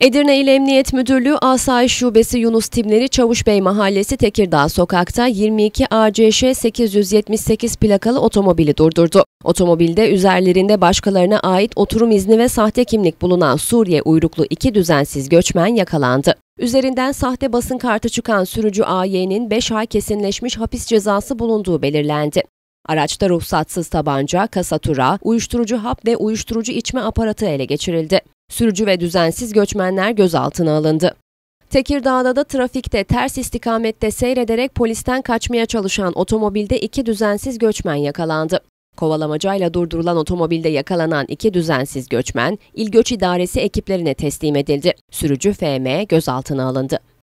Edirne İl Emniyet Müdürlüğü Asayiş Şubesi Yunus Timleri Çavuşbey Mahallesi Tekirdağ Sokak'ta 22 ACŞ 878 plakalı otomobili durdurdu. Otomobilde üzerlerinde başkalarına ait oturum izni ve sahte kimlik bulunan Suriye uyruklu iki düzensiz göçmen yakalandı. Üzerinden sahte basın kartı çıkan sürücü AY'nin 5 ay kesinleşmiş hapis cezası bulunduğu belirlendi. Araçta ruhsatsız tabanca, kasatura, uyuşturucu hap ve uyuşturucu içme aparatı ele geçirildi. Sürücü ve düzensiz göçmenler gözaltına alındı. Tekirdağ'da da trafikte ters istikamette seyrederek polisten kaçmaya çalışan otomobilde iki düzensiz göçmen yakalandı. Kovalamacayla durdurulan otomobilde yakalanan iki düzensiz göçmen, İl Göç İdaresi ekiplerine teslim edildi. Sürücü FM gözaltına alındı.